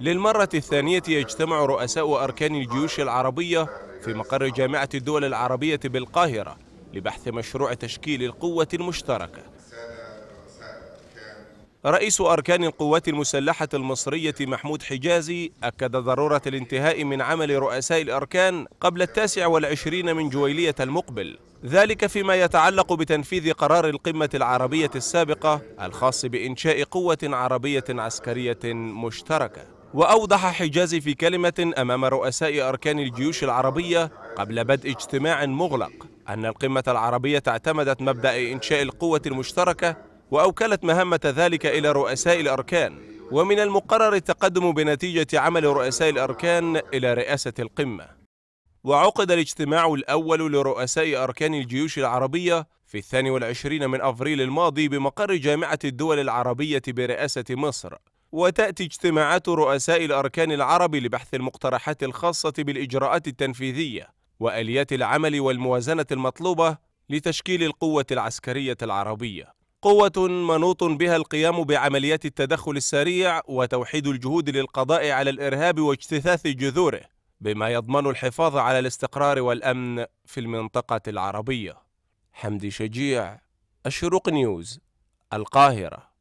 للمرة الثانية يجتمع رؤساء أركان الجيوش العربية في مقر جامعة الدول العربية بالقاهرة لبحث مشروع تشكيل القوة المشتركة رئيس أركان القوات المسلحة المصرية محمود حجازي أكد ضرورة الانتهاء من عمل رؤساء الأركان قبل التاسع والعشرين من جويلية المقبل ذلك فيما يتعلق بتنفيذ قرار القمة العربية السابقة الخاص بإنشاء قوة عربية عسكرية مشتركة وأوضح حجازي في كلمة أمام رؤساء أركان الجيوش العربية قبل بدء اجتماع مغلق أن القمة العربية اعتمدت مبدأ إنشاء القوة المشتركة وأوكلت مهمة ذلك إلى رؤساء الأركان ومن المقرر التقدم بنتيجة عمل رؤساء الأركان إلى رئاسة القمة وعقد الاجتماع الأول لرؤساء أركان الجيوش العربية في الثاني والعشرين من أفريل الماضي بمقر جامعة الدول العربية برئاسة مصر وتأتي اجتماعات رؤساء الأركان العرب لبحث المقترحات الخاصة بالإجراءات التنفيذية وآليات العمل والموازنة المطلوبة لتشكيل القوة العسكرية العربية قوة منوط بها القيام بعمليات التدخل السريع وتوحيد الجهود للقضاء على الإرهاب واجتثاث جذوره بما يضمن الحفاظ على الاستقرار والأمن في المنطقة العربية حمدي شجيع الشروق نيوز القاهره